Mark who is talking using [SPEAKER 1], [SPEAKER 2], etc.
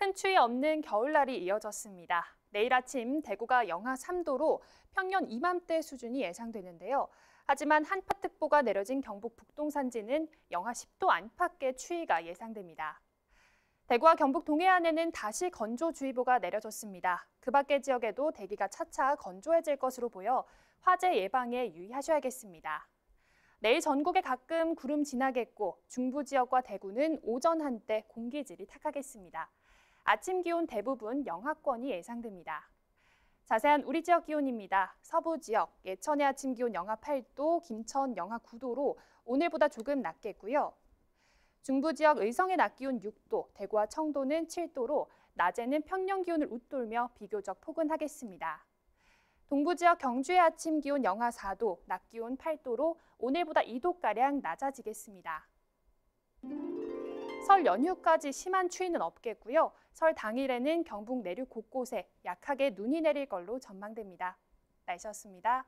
[SPEAKER 1] 큰 추위 없는 겨울날이 이어졌습니다. 내일 아침 대구가 영하 3도로 평년 이맘때 수준이 예상되는데요. 하지만 한파특보가 내려진 경북 북동산지는 영하 10도 안팎의 추위가 예상됩니다. 대구와 경북 동해안에는 다시 건조주의보가 내려졌습니다. 그 밖의 지역에도 대기가 차차 건조해질 것으로 보여 화재 예방에 유의하셔야겠습니다. 내일 전국에 가끔 구름 지나겠고 중부 지역과 대구는 오전 한때 공기질이 탁하겠습니다. 아침 기온 대부분 영하권이 예상됩니다. 자세한 우리 지역 기온입니다. 서부 지역 예천의 아침 기온 영하 8도, 김천 영하 9도로 오늘보다 조금 낮겠고요. 중부 지역 의성의 낮 기온 6도, 대구와 청도는 7도로 낮에는 평년 기온을 웃돌며 비교적 포근하겠습니다. 동부 지역 경주의 아침 기온 영하 4도, 낮 기온 8도로 오늘보다 2도가량 낮아지겠습니다. 설 연휴까지 심한 추위는 없겠고요. 설 당일에는 경북 내륙 곳곳에 약하게 눈이 내릴 걸로 전망됩니다. 날씨였습니다.